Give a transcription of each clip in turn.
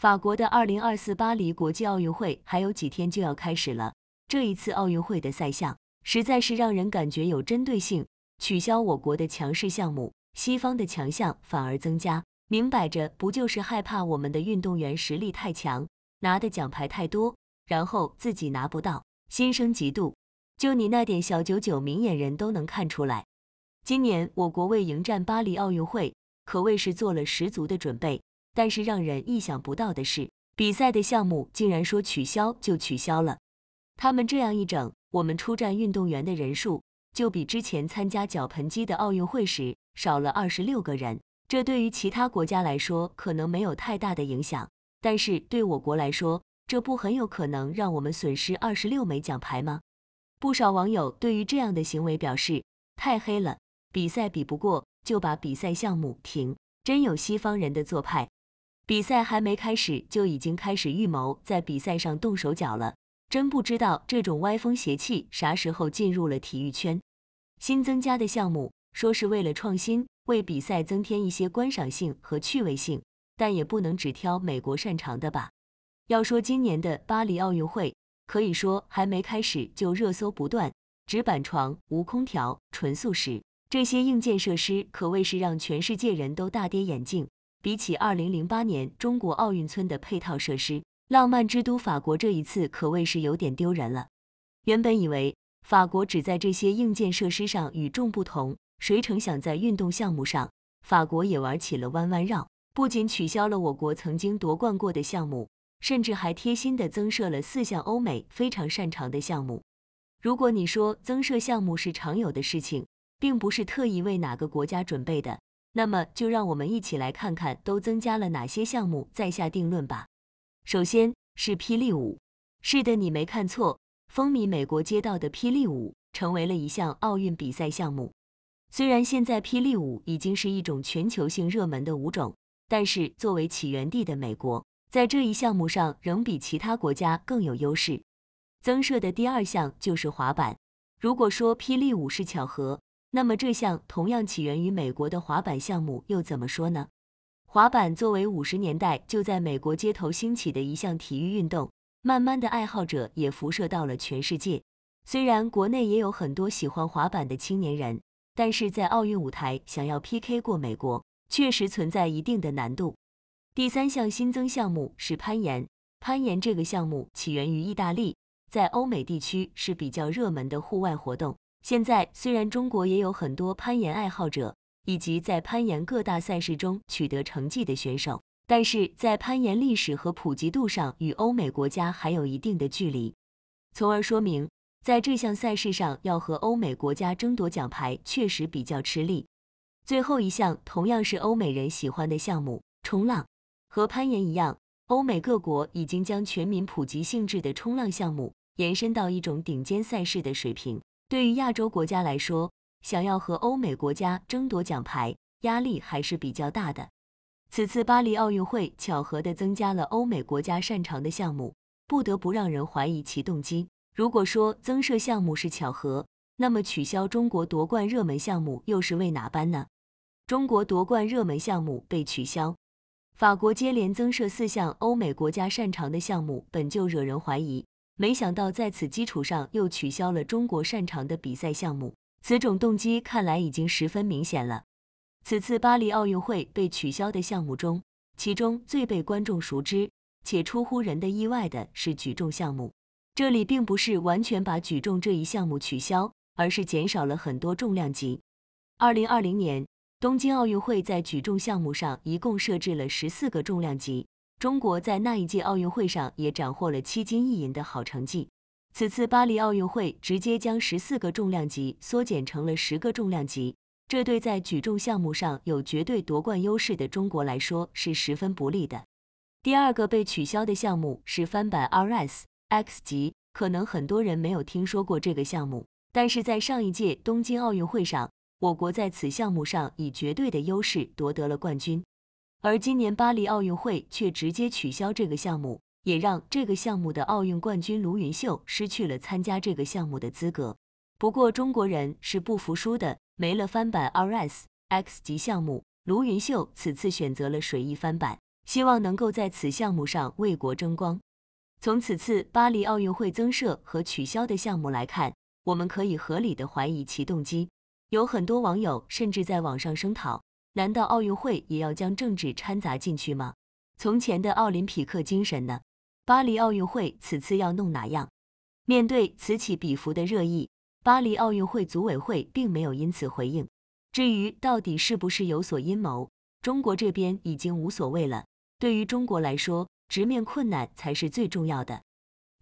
法国的二零二四巴黎国际奥运会还有几天就要开始了，这一次奥运会的赛项实在是让人感觉有针对性，取消我国的强势项目，西方的强项反而增加，明摆着不就是害怕我们的运动员实力太强，拿的奖牌太多，然后自己拿不到，心生嫉妒。就你那点小九九，明眼人都能看出来。今年我国为迎战巴黎奥运会可谓是做了十足的准备。但是让人意想不到的是，比赛的项目竟然说取消就取消了。他们这样一整，我们出战运动员的人数就比之前参加脚盆机的奥运会时少了二十六个人。这对于其他国家来说可能没有太大的影响，但是对我国来说，这不很有可能让我们损失二十六枚奖牌吗？不少网友对于这样的行为表示太黑了，比赛比不过就把比赛项目停，真有西方人的做派。比赛还没开始就已经开始预谋在比赛上动手脚了，真不知道这种歪风邪气啥时候进入了体育圈。新增加的项目说是为了创新，为比赛增添一些观赏性和趣味性，但也不能只挑美国擅长的吧。要说今年的巴黎奥运会，可以说还没开始就热搜不断，纸板床、无空调、纯素食这些硬件设施可谓是让全世界人都大跌眼镜。比起二零零八年中国奥运村的配套设施，浪漫之都法国这一次可谓是有点丢人了。原本以为法国只在这些硬件设施上与众不同，谁成想在运动项目上，法国也玩起了弯弯绕。不仅取消了我国曾经夺冠过的项目，甚至还贴心的增设了四项欧美非常擅长的项目。如果你说增设项目是常有的事情，并不是特意为哪个国家准备的。那么，就让我们一起来看看都增加了哪些项目再下定论吧。首先是霹雳舞，是的，你没看错，风靡美国街道的霹雳舞成为了一项奥运比赛项目。虽然现在霹雳舞已经是一种全球性热门的舞种，但是作为起源地的美国，在这一项目上仍比其他国家更有优势。增设的第二项就是滑板。如果说霹雳舞是巧合，那么这项同样起源于美国的滑板项目又怎么说呢？滑板作为五十年代就在美国街头兴起的一项体育运动，慢慢的爱好者也辐射到了全世界。虽然国内也有很多喜欢滑板的青年人，但是在奥运舞台想要 PK 过美国，确实存在一定的难度。第三项新增项目是攀岩，攀岩这个项目起源于意大利，在欧美地区是比较热门的户外活动。现在虽然中国也有很多攀岩爱好者以及在攀岩各大赛事中取得成绩的选手，但是在攀岩历史和普及度上与欧美国家还有一定的距离，从而说明在这项赛事上要和欧美国家争夺奖牌确实比较吃力。最后一项同样是欧美人喜欢的项目——冲浪，和攀岩一样，欧美各国已经将全民普及性质的冲浪项目延伸到一种顶尖赛事的水平。对于亚洲国家来说，想要和欧美国家争夺奖牌，压力还是比较大的。此次巴黎奥运会巧合地增加了欧美国家擅长的项目，不得不让人怀疑其动机。如果说增设项目是巧合，那么取消中国夺冠热门项目又是为哪般呢？中国夺冠热门项目被取消，法国接连增设四项欧美国家擅长的项目，本就惹人怀疑。没想到在此基础上又取消了中国擅长的比赛项目，此种动机看来已经十分明显了。此次巴黎奥运会被取消的项目中，其中最被观众熟知且出乎人的意外的是举重项目。这里并不是完全把举重这一项目取消，而是减少了很多重量级。二零二零年东京奥运会在举重项目上一共设置了十四个重量级。中国在那一届奥运会上也斩获了七金一银的好成绩。此次巴黎奥运会直接将十四个重量级缩减成了十个重量级，这对在举重项目上有绝对夺冠优势的中国来说是十分不利的。第二个被取消的项目是翻版 RSX 级，可能很多人没有听说过这个项目，但是在上一届东京奥运会上，我国在此项目上以绝对的优势夺得了冠军。而今年巴黎奥运会却直接取消这个项目，也让这个项目的奥运冠军卢云秀失去了参加这个项目的资格。不过中国人是不服输的，没了翻版 RSX 级项目，卢云秀此次选择了水翼翻版，希望能够在此项目上为国争光。从此次巴黎奥运会增设和取消的项目来看，我们可以合理的怀疑其动机。有很多网友甚至在网上声讨。难道奥运会也要将政治掺杂进去吗？从前的奥林匹克精神呢？巴黎奥运会此次要弄哪样？面对此起彼伏的热议，巴黎奥运会组委会并没有因此回应。至于到底是不是有所阴谋，中国这边已经无所谓了。对于中国来说，直面困难才是最重要的。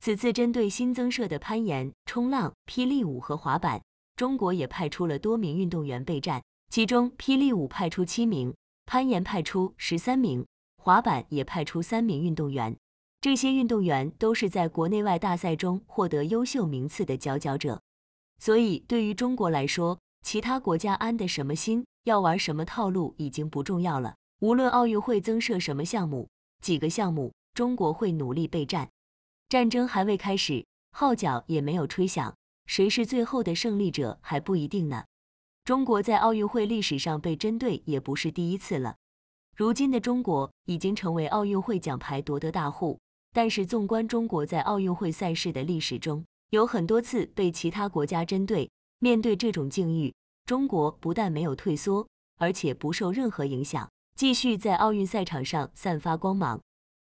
此次针对新增设的攀岩、冲浪、霹雳舞和滑板，中国也派出了多名运动员备战。其中，霹雳舞派出七名，攀岩派出十三名，滑板也派出三名运动员。这些运动员都是在国内外大赛中获得优秀名次的佼佼者。所以，对于中国来说，其他国家安的什么心，要玩什么套路，已经不重要了。无论奥运会增设什么项目，几个项目，中国会努力备战。战争还未开始，号角也没有吹响，谁是最后的胜利者还不一定呢。中国在奥运会历史上被针对也不是第一次了。如今的中国已经成为奥运会奖牌夺得大户，但是纵观中国在奥运会赛事的历史中，有很多次被其他国家针对。面对这种境遇，中国不但没有退缩，而且不受任何影响，继续在奥运赛场上散发光芒。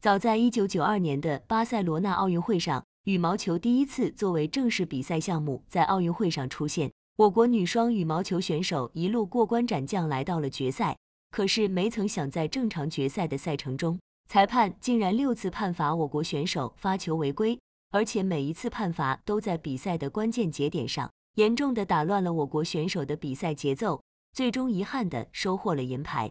早在1992年的巴塞罗那奥运会上，羽毛球第一次作为正式比赛项目在奥运会上出现。我国女双羽毛球选手一路过关斩将来到了决赛，可是没曾想在正常决赛的赛程中，裁判竟然六次判罚我国选手发球违规，而且每一次判罚都在比赛的关键节点上，严重的打乱了我国选手的比赛节奏，最终遗憾的收获了银牌。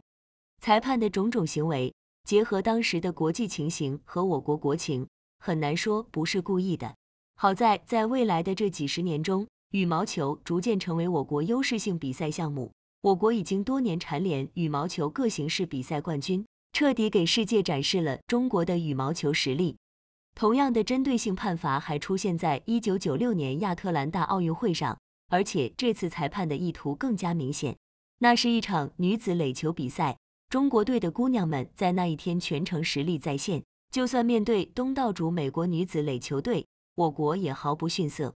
裁判的种种行为，结合当时的国际情形和我国国情，很难说不是故意的。好在在未来的这几十年中。羽毛球逐渐成为我国优势性比赛项目，我国已经多年蝉联羽毛球各形式比赛冠军，彻底给世界展示了中国的羽毛球实力。同样的针对性判罚还出现在1996年亚特兰大奥运会上，而且这次裁判的意图更加明显。那是一场女子垒球比赛，中国队的姑娘们在那一天全程实力在线，就算面对东道主美国女子垒球队，我国也毫不逊色。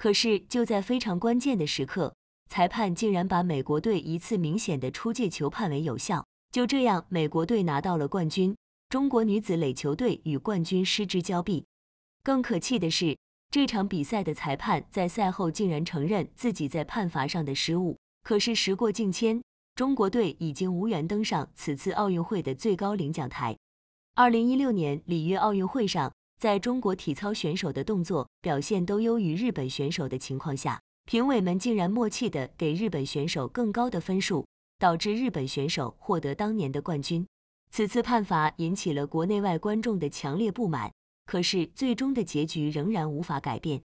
可是，就在非常关键的时刻，裁判竟然把美国队一次明显的出界球判为有效。就这样，美国队拿到了冠军，中国女子垒球队与冠军失之交臂。更可气的是，这场比赛的裁判在赛后竟然承认自己在判罚上的失误。可是时过境迁，中国队已经无缘登上此次奥运会的最高领奖台。二零一六年里约奥运会上。在中国体操选手的动作表现都优于日本选手的情况下，评委们竟然默契地给日本选手更高的分数，导致日本选手获得当年的冠军。此次判罚引起了国内外观众的强烈不满，可是最终的结局仍然无法改变。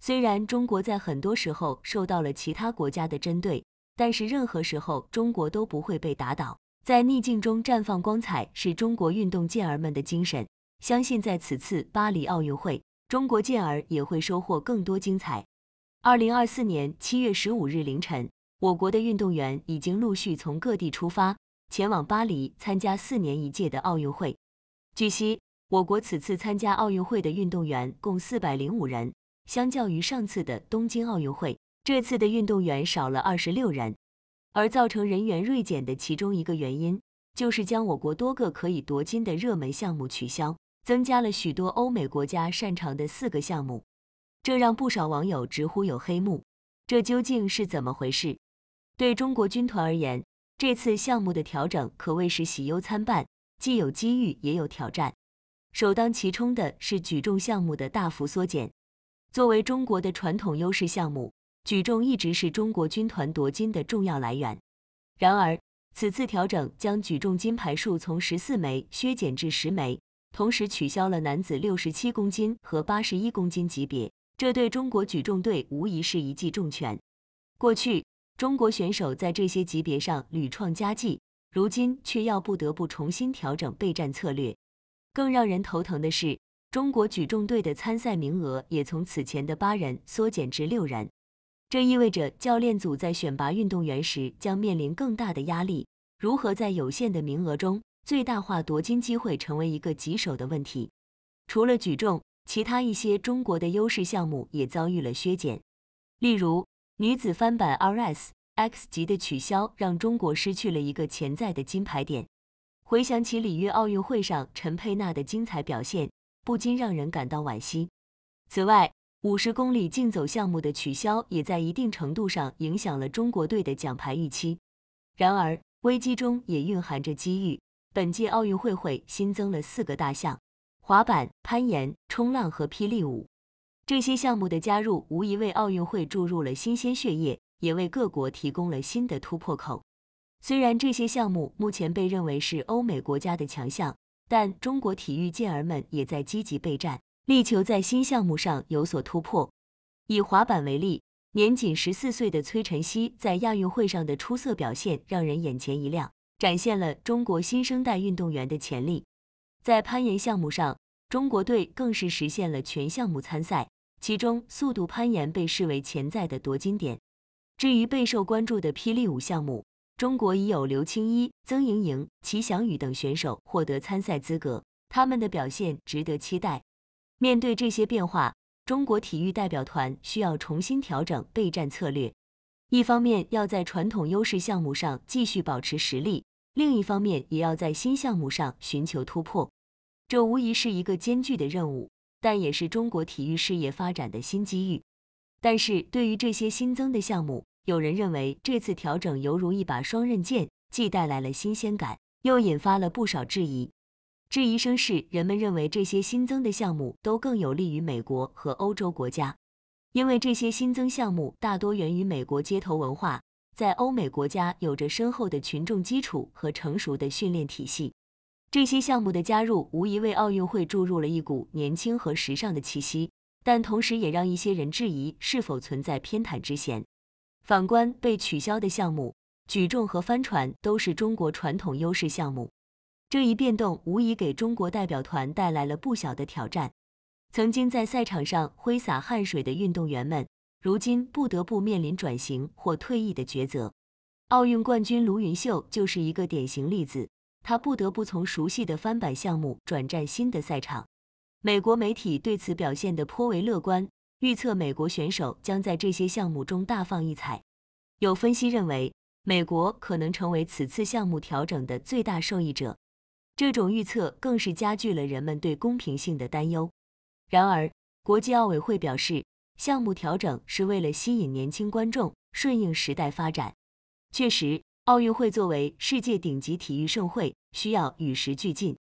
虽然中国在很多时候受到了其他国家的针对，但是任何时候中国都不会被打倒，在逆境中绽放光彩是中国运动健儿们的精神。相信在此次巴黎奥运会，中国健儿也会收获更多精彩。二零二四年七月十五日凌晨，我国的运动员已经陆续从各地出发，前往巴黎参加四年一届的奥运会。据悉，我国此次参加奥运会的运动员共四百零五人，相较于上次的东京奥运会，这次的运动员少了二十六人。而造成人员锐减的其中一个原因，就是将我国多个可以夺金的热门项目取消。增加了许多欧美国家擅长的四个项目，这让不少网友直呼有黑幕。这究竟是怎么回事？对中国军团而言，这次项目的调整可谓是喜忧参半，既有机遇也有挑战。首当其冲的是举重项目的大幅缩减。作为中国的传统优势项目，举重一直是中国军团夺金的重要来源。然而，此次调整将举重金牌数从十四枚削减至十枚。同时取消了男子六十七公斤和八十一公斤级别，这对中国举重队无疑是一记重拳。过去，中国选手在这些级别上屡创佳绩，如今却要不得不重新调整备战策略。更让人头疼的是，中国举重队的参赛名额也从此前的八人缩减至六人，这意味着教练组在选拔运动员时将面临更大的压力。如何在有限的名额中？最大化夺金机会成为一个棘手的问题。除了举重，其他一些中国的优势项目也遭遇了削减。例如，女子帆板 RS:X 级的取消，让中国失去了一个潜在的金牌点。回想起里约奥运会上陈佩娜的精彩表现，不禁让人感到惋惜。此外，五十公里竞走项目的取消，也在一定程度上影响了中国队的奖牌预期。然而，危机中也蕴含着机遇。本届奥运会会新增了四个大项：滑板、攀岩、冲浪和霹雳舞。这些项目的加入无疑为奥运会注入了新鲜血液，也为各国提供了新的突破口。虽然这些项目目前被认为是欧美国家的强项，但中国体育健儿们也在积极备战，力求在新项目上有所突破。以滑板为例，年仅十四岁的崔晨曦在亚运会上的出色表现让人眼前一亮。展现了中国新生代运动员的潜力。在攀岩项目上，中国队更是实现了全项目参赛，其中速度攀岩被视为潜在的夺金点。至于备受关注的霹雳舞项目，中国已有刘清一、曾莹莹、齐翔宇等选手获得参赛资格，他们的表现值得期待。面对这些变化，中国体育代表团需要重新调整备战策略，一方面要在传统优势项目上继续保持实力。另一方面，也要在新项目上寻求突破，这无疑是一个艰巨的任务，但也是中国体育事业发展的新机遇。但是，对于这些新增的项目，有人认为这次调整犹如一把双刃剑，既带来了新鲜感，又引发了不少质疑。质疑声是人们认为这些新增的项目都更有利于美国和欧洲国家，因为这些新增项目大多源于美国街头文化。在欧美国家有着深厚的群众基础和成熟的训练体系，这些项目的加入无疑为奥运会注入了一股年轻和时尚的气息，但同时也让一些人质疑是否存在偏袒之嫌。反观被取消的项目，举重和帆船都是中国传统优势项目，这一变动无疑给中国代表团带来了不小的挑战。曾经在赛场上挥洒汗水的运动员们。如今不得不面临转型或退役的抉择，奥运冠军卢云秀就是一个典型例子。他不得不从熟悉的翻板项目转战新的赛场。美国媒体对此表现的颇为乐观，预测美国选手将在这些项目中大放异彩。有分析认为，美国可能成为此次项目调整的最大受益者。这种预测更是加剧了人们对公平性的担忧。然而，国际奥委会表示。项目调整是为了吸引年轻观众，顺应时代发展。确实，奥运会作为世界顶级体育盛会，需要与时俱进。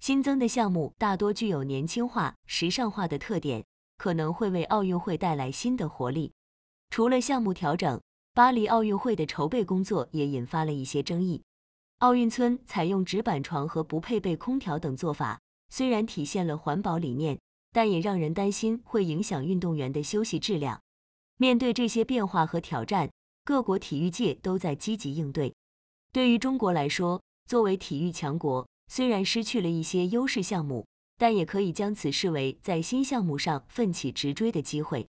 新增的项目大多具有年轻化、时尚化的特点，可能会为奥运会带来新的活力。除了项目调整，巴黎奥运会的筹备工作也引发了一些争议。奥运村采用纸板床和不配备空调等做法，虽然体现了环保理念。但也让人担心会影响运动员的休息质量。面对这些变化和挑战，各国体育界都在积极应对。对于中国来说，作为体育强国，虽然失去了一些优势项目，但也可以将此视为在新项目上奋起直追的机会。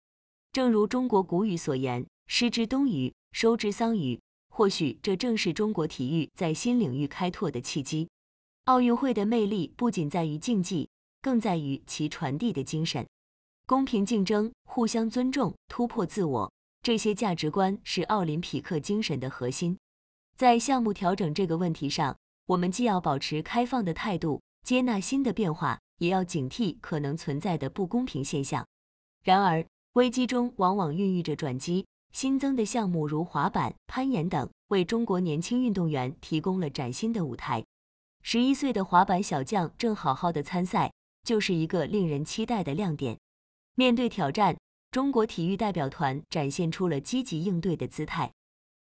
正如中国古语所言：“失之东隅，收之桑榆。”或许这正是中国体育在新领域开拓的契机。奥运会的魅力不仅在于竞技。更在于其传递的精神：公平竞争、互相尊重、突破自我。这些价值观是奥林匹克精神的核心。在项目调整这个问题上，我们既要保持开放的态度，接纳新的变化，也要警惕可能存在的不公平现象。然而，危机中往往孕育着转机。新增的项目如滑板、攀岩等，为中国年轻运动员提供了崭新的舞台。十一岁的滑板小将正好好的参赛。就是一个令人期待的亮点。面对挑战，中国体育代表团展现出了积极应对的姿态。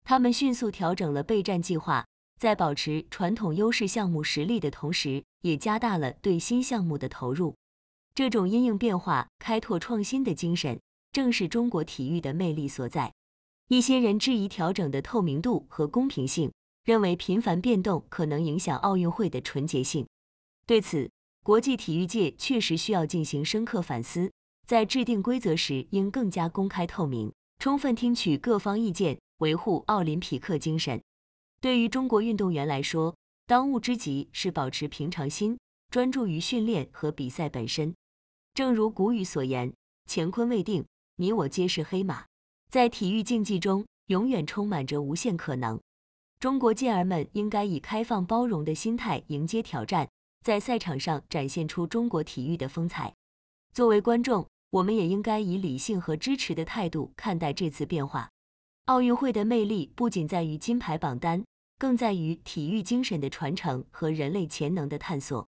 他们迅速调整了备战计划，在保持传统优势项目实力的同时，也加大了对新项目的投入。这种因应变化、开拓创新的精神，正是中国体育的魅力所在。一些人质疑调整的透明度和公平性，认为频繁变动可能影响奥运会的纯洁性。对此，国际体育界确实需要进行深刻反思，在制定规则时应更加公开透明，充分听取各方意见，维护奥林匹克精神。对于中国运动员来说，当务之急是保持平常心，专注于训练和比赛本身。正如古语所言：“乾坤未定，你我皆是黑马。”在体育竞技中，永远充满着无限可能。中国健儿们应该以开放包容的心态迎接挑战。在赛场上展现出中国体育的风采。作为观众，我们也应该以理性和支持的态度看待这次变化。奥运会的魅力不仅在于金牌榜单，更在于体育精神的传承和人类潜能的探索。